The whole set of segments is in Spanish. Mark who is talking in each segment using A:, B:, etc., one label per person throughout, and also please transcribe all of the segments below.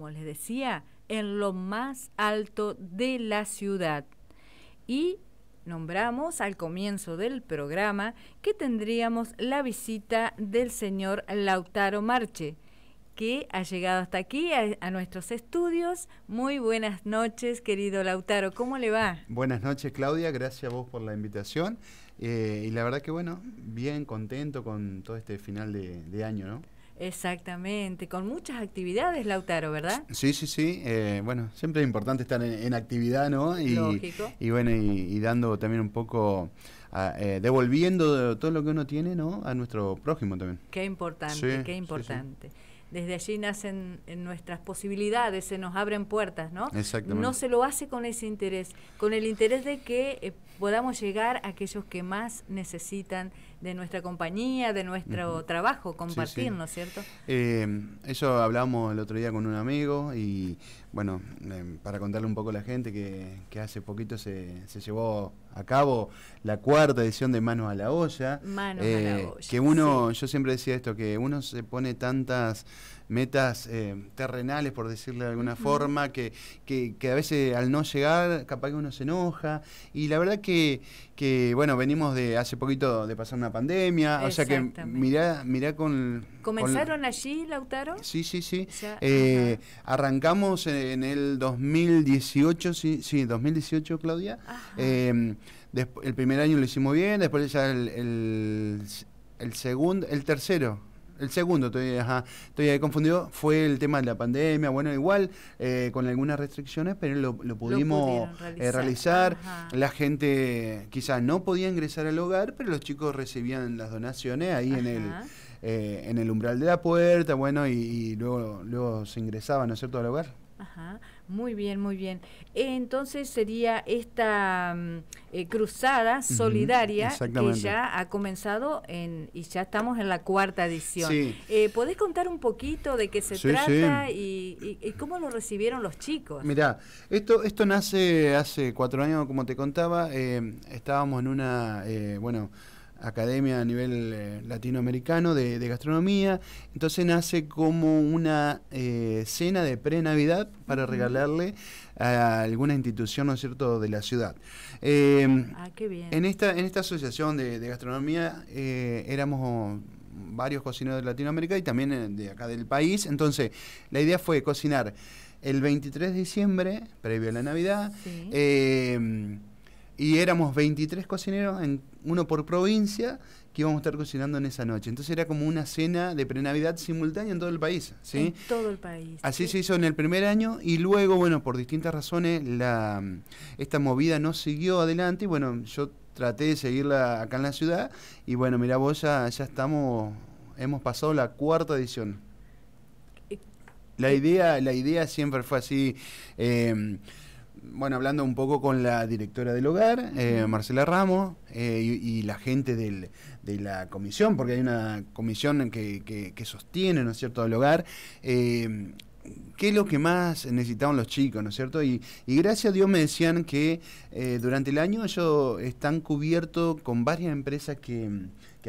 A: como les decía, en lo más alto de la ciudad. Y nombramos al comienzo del programa que tendríamos la visita del señor Lautaro Marche, que ha llegado hasta aquí a, nuestros estudios. Muy buenas noches, querido Lautaro, ¿cómo le va?
B: Buenas noches, Claudia, gracias a vos por la invitación. Eh, y la verdad que bueno, bien contento con todo este final de año, ¿no?
A: Exactamente, con muchas actividades, Lautaro, ¿verdad?
B: Sí, sí, sí. Eh, bueno, siempre es importante estar en, actividad, ¿no? Y, Lógico. Y bueno, y, dando también un poco, ah, eh, devolviendo todo lo que uno tiene, ¿no? A nuestro prójimo también. Qué importante, qué importante.
A: Desde allí nacen nuestras posibilidades, se nos abren puertas, ¿no? Exactamente. No se lo hace con ese interés, con el interés de que eh, podamos llegar a aquellos que más necesitan de nuestra compañía, de nuestro trabajo, compartirnos, cierto?
B: Eh, eso hablamos el otro día con un amigo y bueno, eh, para contarle un poco a la gente que, hace poquito se, se, llevó a cabo la cuarta edición de Manos a la olla. Manos a la eh, olla. Que uno, yo siempre decía esto, que uno se pone tantas metas eh, terrenales, por decirlo de alguna forma, que, que, a veces al no llegar, capaz que uno se enoja. Y la verdad que, que bueno, venimos de hace poquito de pasar una pandemia, o sea que mirá, mirá con... ¿Comenzaron
A: allí, Lautaro?
B: Sí, sí, sí. Eh, arrancamos en, el 2018, sí, sí 2018, Claudia. Em, el primer año lo hicimos bien, después ya el, el segundo, el tercero, el segundo, estoy, ahí confundido, fue el tema de la pandemia, bueno, igual, eh, con algunas restricciones, pero lo, pudimos eh, realizar. La gente quizás no podía ingresar al hogar, pero los chicos recibían las donaciones ahí en el... Eh, en el umbral de la puerta, bueno, y, luego, luego se ingresaban, ¿no es cierto?, al hogar.
A: Ajá. Muy bien, muy bien. Entonces sería esta mm, eh, cruzada solidaria que ya ha comenzado en, y ya estamos en la cuarta edición. Eh, ¿Podés contar un poquito de qué se trata Y, cómo lo recibieron los chicos?
B: Mirá, esto, esto nace hace cuatro años, como te contaba. Eh, estábamos en una, bueno, academia a nivel eh, latinoamericano de, gastronomía. Entonces nace como una eh, cena de pre-Navidad para regalarle a alguna institución, ¿no es cierto?, de la ciudad. Em, ah, qué bien. En esta, en esta asociación de, gastronomía eh, éramos varios cocineros de Latinoamérica y también de acá del país. Entonces, la idea fue cocinar el 23 de diciembre, previo a la Navidad, em, y éramos 23 cocineros en uno por provincia, que íbamos a estar cocinando en esa noche. Entonces era como una cena de prenavidad simultánea en todo el país. ¿sí? En
A: todo el país.
B: Así se hizo en el primer año y luego, bueno, por distintas razones, esta movida no siguió adelante y bueno, yo traté de seguirla acá en la ciudad y bueno, mira vos ya, ya estamos, hemos pasado la cuarta edición. Eh, la eh. idea, la idea siempre fue así. Eh, bueno, hablando un poco con la directora del hogar, eh, Marcela Ramos, eh, y, la gente de la comisión, porque hay una comisión que, que, sostiene, ¿no es cierto?, el hogar. Eh, qué es lo que más necesitaban los chicos, ¿no es cierto? Y, y gracias a Dios me decían que eh, durante el año ellos están cubiertos con varias empresas que,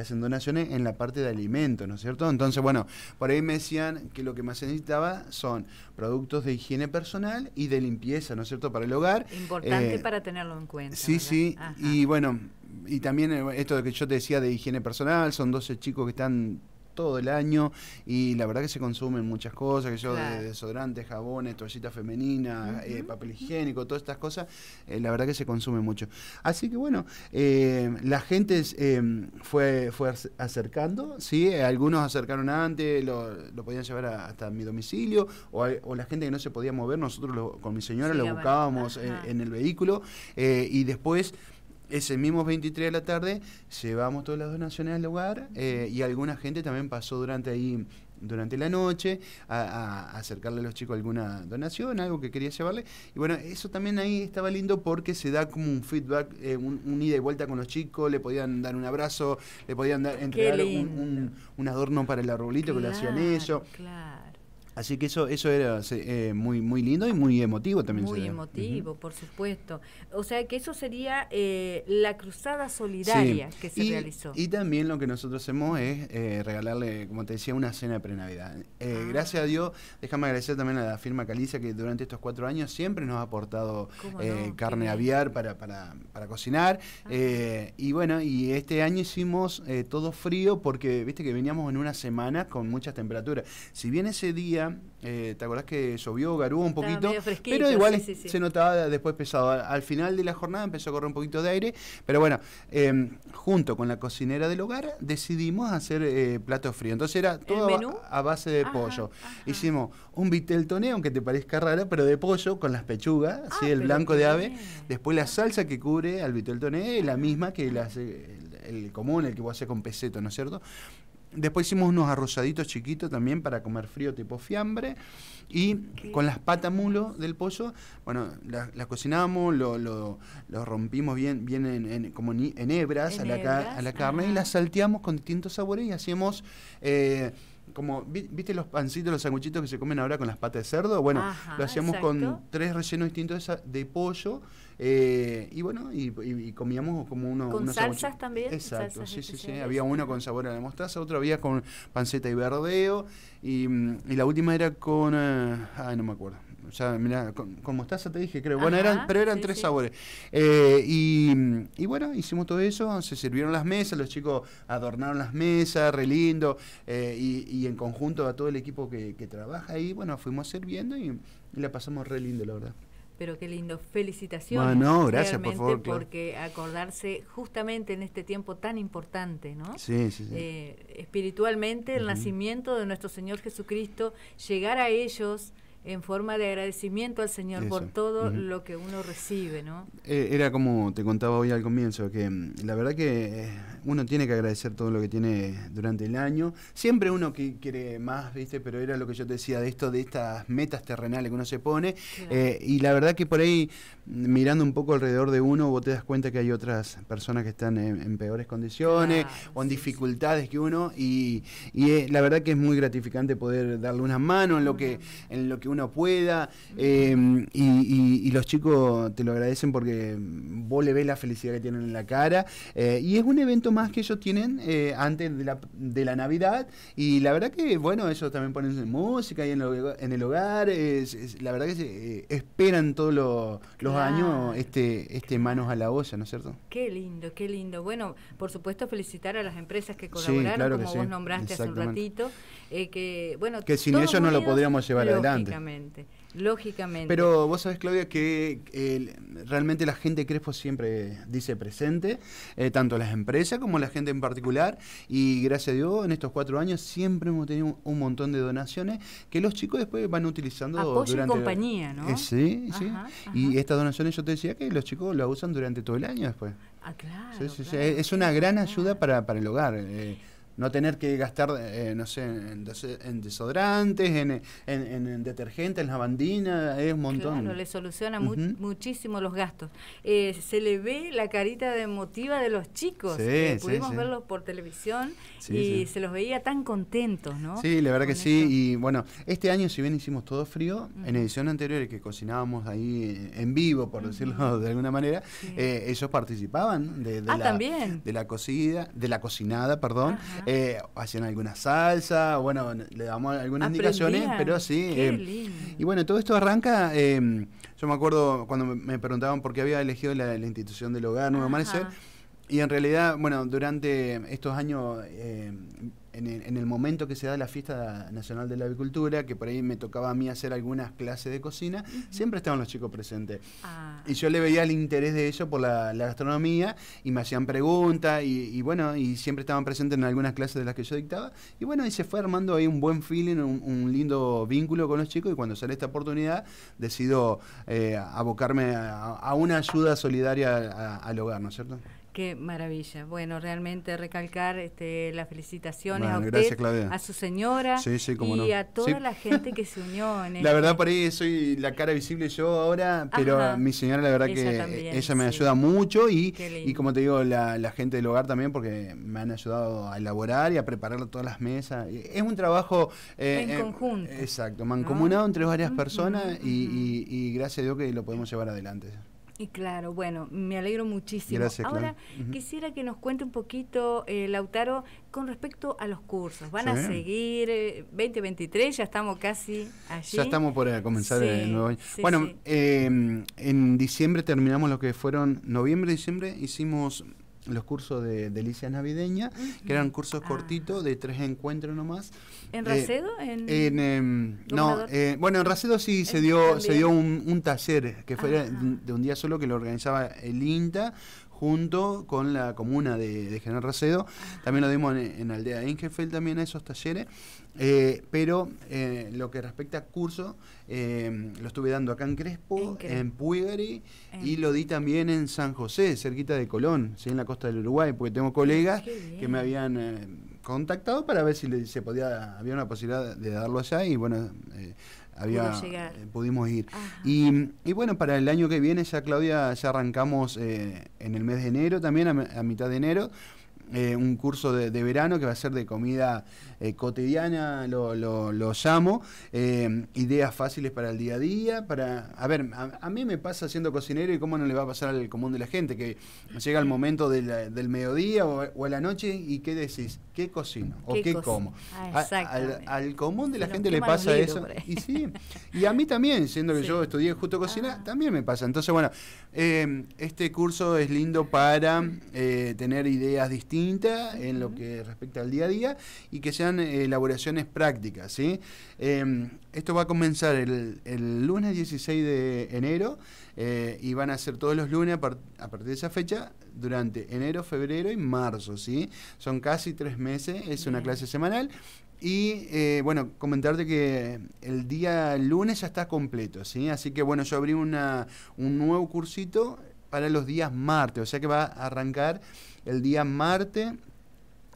B: hacen donaciones en la parte de alimentos, ¿no es cierto? Entonces, bueno, por ahí me decían que lo que más se necesitaba son productos de higiene personal y de limpieza, ¿no es cierto?, para el hogar. Importante eh, para
A: tenerlo en cuenta. Sí, sí, y
B: bueno, y también eh, esto que yo te decía de higiene personal, son 12 chicos que están todo el año y la verdad que se consumen muchas cosas, que yo desodorantes, jabones, toallitas femeninas, eh, papel higiénico, todas estas cosas, eh, la verdad que se consume mucho. Así que bueno, eh, la gente fue, fue acercando, ¿sí? algunos acercaron antes, lo, podían llevar hasta mi domicilio o, la gente que no se podía mover, nosotros con mi señora lo buscábamos en, el vehículo y después ese mismo 23 de la tarde llevamos todas las donaciones al lugar eh, y alguna gente también pasó durante ahí durante la noche a, acercarle a los chicos alguna donación, algo que quería llevarle. Y bueno, eso también ahí estaba lindo porque se da como un feedback, eh, un, ida y vuelta con los chicos, le podían dar un abrazo, le podían dar, entregar un, adorno para el arbolito que le hacían ellos. Claro. Así que eso, eso era eh, muy, muy lindo y muy emotivo también. Muy emotivo,
A: por supuesto. O sea que eso sería eh, la cruzada solidaria que se realizó. Y
B: también lo que nosotros hacemos es eh, regalarle, como te decía, una cena pre-Navidad. Ah. Gracias a Dios, déjame agradecer también a la firma Calicia que durante estos cuatro años siempre nos ha aportado carne aviar para, cocinar. Ah. y bueno, y este año hicimos todo frío porque, viste que veníamos en una semana con muchas temperaturas. Si bien ese día eh, ¿Te acordás que llovió, garúa un poquito? Pero igual se notaba después pesado. Al final de la jornada empezó a correr un poquito de aire. Pero bueno, em, junto con la cocinera del hogar decidimos hacer eh, platos plato frío. Entonces era todo a, base de pollo. Hicimos un vitel aunque te parezca raro, pero de pollo con las pechugas, ah, el blanco de ave. Después la salsa que cubre al vitel toné, la misma que el, común, el que vos hacer con peseto, ¿no es cierto? Después hicimos unos arrozaditos chiquitos también para comer frío tipo fiambre. Y con las patas mulo del pollo, bueno, las cocinamos, lo, lo, rompimos bien, bien en, como en hebras, a, La, a la carne y las salteamos con distintos sabores y hacíamos... Eh, como, ¿viste los pancitos, los sanguchitos que se comen ahora con las patas de cerdo? Bueno, lo hacíamos con tres rellenos distintos de, pollo eh, y bueno, y, comíamos como uno... ¿Con salsas
A: también? Exacto, sí,
B: sí, sí. Había uno con sabor a la mostaza, otro había con panceta y verdeo y, mm, y la última era con... Eh, ay, no me acuerdo sea, mira con, mostaza te dije, creo. Bueno, eran, pero eran tres sabores. Eh, y, bueno, hicimos todo eso, se sirvieron las mesas, los chicos adornaron las mesas, re lindo, eh, y, en conjunto a todo el equipo que, trabaja ahí, bueno, fuimos sirviendo y, la pasamos re lindo, la verdad
A: pero qué lindo. Felicitaciones. Bueno, no, gracias por favor. Porque acordarse justamente en este tiempo tan importante, ¿no? Sí, sí, sí. Eh, espiritualmente, el nacimiento de nuestro Señor Jesucristo, llegar a ellos en forma de agradecimiento al Señor por todo lo que uno recibe, ¿no?
B: Eh, era como te contaba hoy al comienzo, que mm, la verdad que eh, uno tiene que agradecer todo lo que tiene durante el año. Siempre uno que quiere más, ¿viste? Pero era lo que yo te decía de esto, de estas metas terrenales que uno se pone. Eh, y la verdad que por ahí, mm, mirando un poco alrededor de uno, vos te das cuenta que hay otras personas que están en, peores condiciones o en dificultades que uno. Y, la verdad que es muy gratificante poder darle una mano en lo que, en lo que uno pueda. Em, y, los chicos te lo agradecen porque vos le ves la felicidad que tienen en la cara. Eh, y es un evento más que ellos tienen eh, antes de la, de la Navidad. Y la verdad que, bueno, ellos también ponen música y en, el hogar. la verdad que eh, esperan todos los años este, este manos a la olla, ¿no es cierto?
A: Qué lindo, qué lindo. Bueno, por supuesto, felicitar a las empresas que colaboraron, como vos nombraste hace un ratito. Eh, que bueno que sin ellos no lo podríamos llevar adelante. Lógicamente. Pero
B: vos sabes Claudia, que eh, realmente la gente de Crespo siempre dice presente, eh, tanto las empresas como la gente en particular, y gracias a Dios en estos cuatro años siempre hemos tenido un, montón de donaciones que los chicos después van utilizando durante... compañía, ¿no? sí, sí. Y estas donaciones yo te decía que los chicos las usan durante todo el año después. Ah, claro. es una gran ayuda para, el hogar. No tener que gastar, eh, no sé, en, en desodorantes, en, en, en, detergente, en lavandina, es un montón. Claro, le
A: soluciona muchísimo los gastos. Eh, se le ve la carita emotiva de los chicos. Sí, eh, pudimos verlos por televisión y se los veía tan contentos, ¿no? Sí, la
B: verdad que sí. Y bueno, este año, si bien hicimos todo frío, en edición anterior que cocinábamos ahí en vivo, por decirlo de alguna manera, ellos participaban de, ah, la, de, la, cocida, de la cocinada, perdón eh, hacían alguna salsa, bueno, le damos algunas indicaciones, pero sí. Em, y bueno, todo esto arranca, em, yo me acuerdo cuando me preguntaban por qué había elegido la, institución del hogar, Nuevo Amanecer y en realidad, bueno, durante estos años, eh, en, el, momento que se da la Fiesta Nacional de la Avicultura, que por ahí me tocaba a mí hacer algunas clases de cocina, siempre estaban los chicos presentes. Ah. Y yo le veía el interés de ellos por la, gastronomía y me hacían preguntas y, bueno, y siempre estaban presentes en algunas clases de las que yo dictaba. Y bueno, y se fue armando ahí un buen feeling, un, lindo vínculo con los chicos y cuando sale esta oportunidad decido eh, abocarme a, una ayuda solidaria al hogar, ¿no es cierto?
A: Qué maravilla. Bueno, realmente recalcar este, las felicitaciones a usted, a su señora y a toda la gente que se unió. la este
B: verdad, por ahí soy la cara visible yo ahora, pero mi señora, la verdad que ella me ayuda mucho y, como te digo, la, gente del hogar también, porque me han ayudado a elaborar y a preparar todas las mesas. Eh, es un trabajo... Eh, en eh, conjunto. Exacto, mancomunado ah. entre varias personas y gracias a Dios que lo podemos llevar adelante.
A: Y claro, bueno, me alegro muchísimo. Ahora quisiera que nos cuente un poquito, eh, Lautaro, con respecto a los cursos. ¿Van a seguir 2023? Eh, ya estamos casi allí. Ya estamos
B: por eh, comenzar el nuevo año. bueno, em, en diciembre terminamos lo que fueron, noviembre, diciembre, hicimos los cursos de delicias Navideña que eran cursos ah. cortitos de tres encuentros nomás.
A: ¿En eh, Racedo? en,
B: em, no, eh, bueno, en Racedo sí se dio, se dio un, taller que fue de un día solo que lo organizaba el INTA junto con la comuna de, General Racedo. También lo dimos en, Aldea Ingefeld también a esos talleres. Eh, pero eh, lo que respecta a curso, eh, lo estuve dando acá en Crespo, en, en Puigari, y lo di también en San José, cerquita de Colón, ¿sí? en la costa del Uruguay, porque tengo colegas que me habían contactado para ver si se podía, había una posibilidad de darlo allá, y bueno, había, eh, pudimos ir. y, y, bueno, para el año que viene ya Claudia, ya arrancamos eh, en el mes de enero también, a mitad de enero. Eh, un curso de, verano que va a ser de comida eh, cotidiana, lo, lo, llamo, eh, ideas fáciles para el día a día, para, a ver, a, mí me pasa siendo cocinero y cómo no le va a pasar al común de la gente, que llega el momento del mediodía o, a la noche y qué decís, qué cocino o qué, como. Ah, al, común de la gente le pasa eso. Y sí, y a mí también, siendo que yo estudié justo cocina, ah. también me pasa. Entonces, bueno, este curso es lindo para tener ideas distintas en lo que respecta al día a día y que sean elaboraciones prácticas. ¿sí? Em, esto va a comenzar el, lunes 16 de enero eh, y van a ser todos los lunes a, partir de esa fecha durante enero, febrero y marzo. ¿sí? Son casi tres meses, es una clase semanal. Y eh, bueno, comentarte que el día lunes ya está completo, ¿sí? Así que bueno, yo abrí una, un nuevo cursito para los días martes, o sea que va a arrancar el día martes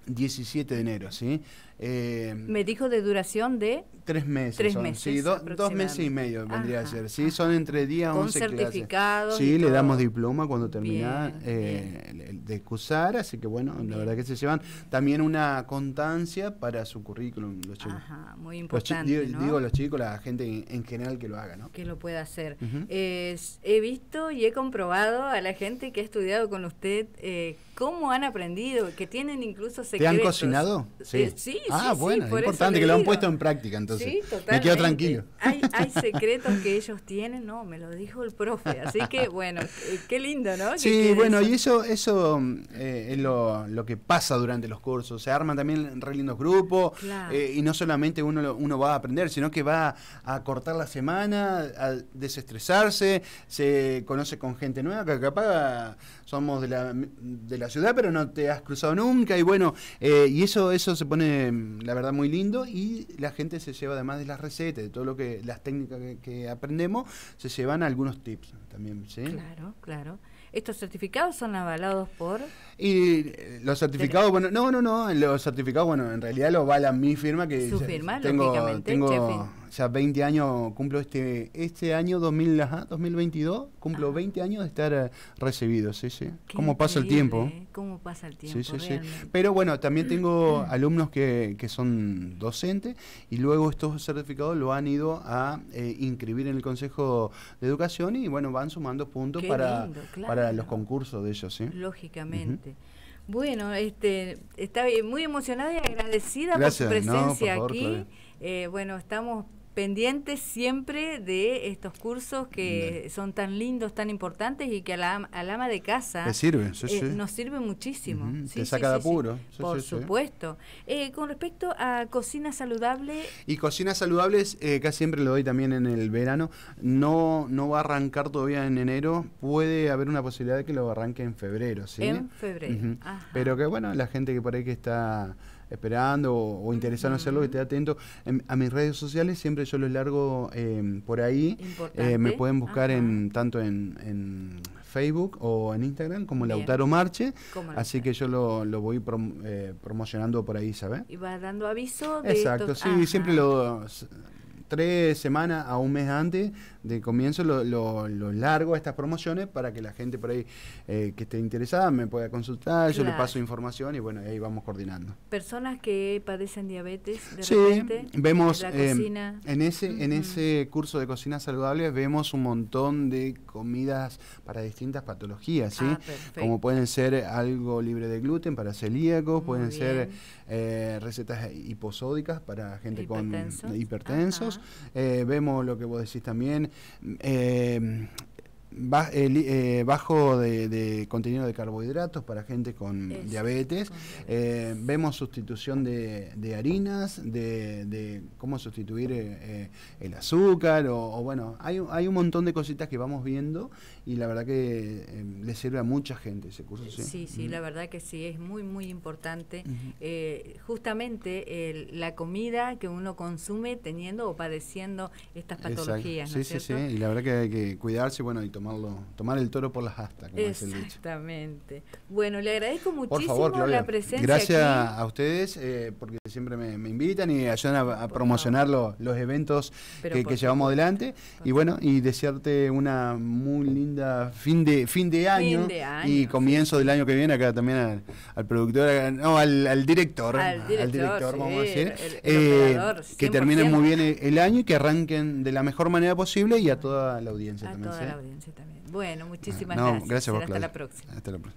B: 17 de enero, ¿sí? Eh, Me
A: dijo de duración de...
B: Tres meses. Tres meses. dos meses y medio vendría a ser. Sí, son entre días. 11 clases. Con
A: certificados. Sí, le
B: damos diploma cuando termina eh, de cursar, así que bueno, la verdad que se llevan también una constancia para su currículum los chicos. Ajá,
A: muy importante. digo, ¿no? digo, los
B: chicos, la gente en, general que lo haga, ¿no?
A: Que lo pueda hacer. he visto y he comprobado a la gente que ha estudiado con usted eh, cómo han aprendido, que tienen incluso secretos. han cocinado? Eh, sí, Ah, bueno, es importante que lo han puesto en
B: práctica, entonces. Me quedo tranquilo. Hay,
A: secretos que ellos tienen, no, me lo dijo el profe, así que bueno, eh, qué, lindo, ¿no? Sí, bueno, y
B: eso eso eh, es lo, que pasa durante los cursos, se arman también re lindos grupos eh, y no solamente uno, uno va a aprender, sino que va a cortar la semana, a desestresarse, se conoce con gente nueva que capaz somos de la, de la ciudad, pero no te has cruzado nunca y bueno, y eso, eso se pone la verdad muy lindo y la gente se lleva además de las recetas, de todo lo que las técnicas que, aprendemos, se llevan algunos tips también, ¿sí? Claro,
A: claro. ¿Estos certificados son avalados por...?
B: Y eh, los certificados, bueno, no, no, no, los certificados, bueno, en realidad lo avala mi firma que... Su firma, tengo, lógicamente, tengo, o sea, 20 años, cumplo este, este año 2000, 2022, cumplo 20 años de estar eh, recibido, sí, sí. ¿Cómo pasa el tiempo? ¿eh?
A: ¿Cómo pasa el tiempo? Sí, sí, sí.
B: Pero bueno, también tengo alumnos que, que, son docentes y luego estos certificados lo han ido a eh, inscribir en el Consejo de Educación y bueno, van sumando puntos para, para los concursos de ellos, ¿sí?
A: Lógicamente. Bueno, este, está muy emocionada y agradecida por su presencia aquí. bueno, estamos pendientes siempre de estos cursos que son tan lindos, tan importantes y que al ama de casa eh, nos sirve muchísimo. te saca de apuro.
B: Por supuesto.
A: Eh, con respecto a cocina saludable...
B: Y cocina saludables, eh, casi siempre lo doy también en el verano, no, no va a arrancar todavía en enero, puede haber una posibilidad de que lo arranque en febrero. sí En febrero. Pero que bueno, la gente que por ahí que está esperando o, o interesado en hacerlo, que esté atento. a mis redes sociales siempre yo los largo em, por ahí. Eh, me pueden buscar en tanto en, Facebook o en Instagram como Lautaro Marche. Así que yo lo, lo voy eh, promocionando por ahí, ¿sabes?
A: Y va dando aviso de Exacto, sí, siempre
B: lo tres semanas a un mes antes de comienzo lo, largo estas promociones para que la gente por ahí eh, que esté interesada me pueda consultar, yo le paso información y bueno, ahí vamos coordinando.
A: Personas que padecen diabetes de sí, repente, vemos em,
B: en ese en ese curso de cocina saludable vemos un montón de comidas para distintas patologías, ¿sí? Ah, Como pueden ser algo libre de gluten para celíacos, pueden ser eh, recetas hiposódicas para gente con hipertensos, eh, vemos lo que vos decís también. Eh, eh, bajo de, contenido de carbohidratos para gente con diabetes. vemos sustitución de, harinas, de, cómo sustituir el azúcar, o, bueno, hay, hay un montón de cositas que vamos viendo y la verdad que em, le sirve a mucha gente ese
A: curso. Sí, sí, la verdad que sí, es muy, muy importante. Eh, justamente la comida que uno consume teniendo o padeciendo estas patologías. Sí, sí, sí, y
B: la verdad que hay que cuidarse bueno, y tomarlo, tomar el toro por las astas. Como
A: Exactamente. Bueno, le agradezco muchísimo la presencia. Gracias a
B: ustedes. Eh, porque siempre me, invitan y ayudan a, promocionar los eventos
A: que, llevamos
B: adelante. Y bueno, y desearte una muy linda fin de fin de año, y comienzo del año que viene acá también al, productor, no, al, director, al director, vamos a decir, eh, que terminen muy bien el, año y que arranquen de la mejor manera posible y a toda la audiencia también.
A: Bueno, muchísimas gracias. Hasta la
B: próxima.